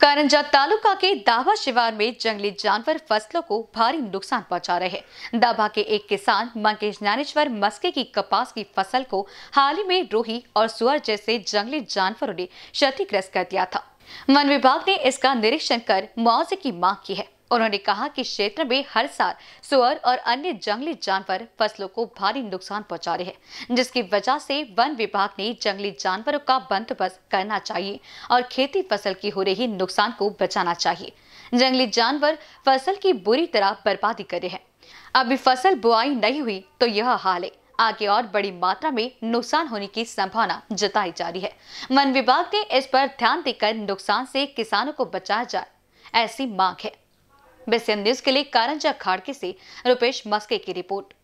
कारंजा तालुका के दाभा शिवार में जंगली जानवर फसलों को भारी नुकसान पहुंचा रहे हैं दाभा के एक किसान मंकेश ज्ञानेश्वर मस्के की कपास की फसल को हाल ही में रोही और सुअर जैसे जंगली जानवरों ने क्षतिग्रस्त कर दिया था वन विभाग ने इसका निरीक्षण कर मुआवजे की मांग की है उन्होंने कहा कि क्षेत्र में हर साल सुअर और अन्य जंगली जानवर फसलों को भारी नुकसान पहुंचा रहे हैं जिसकी वजह से वन विभाग ने जंगली जानवरों का बंदोबस्त करना चाहिए और खेती फसल की हो रही नुकसान को बचाना चाहिए जंगली जानवर फसल की बुरी तरह बर्बादी कर रहे हैं अभी फसल बुआई नहीं हुई तो यह हाल है आगे और बड़ी मात्रा में नुकसान होने की संभावना जताई जा रही है वन विभाग ने इस पर ध्यान देकर नुकसान से किसानों को बचाया जाए ऐसी मांग है बेसियन न्यूज के लिए कारंजा खाड़के से रुपेश मस्के की रिपोर्ट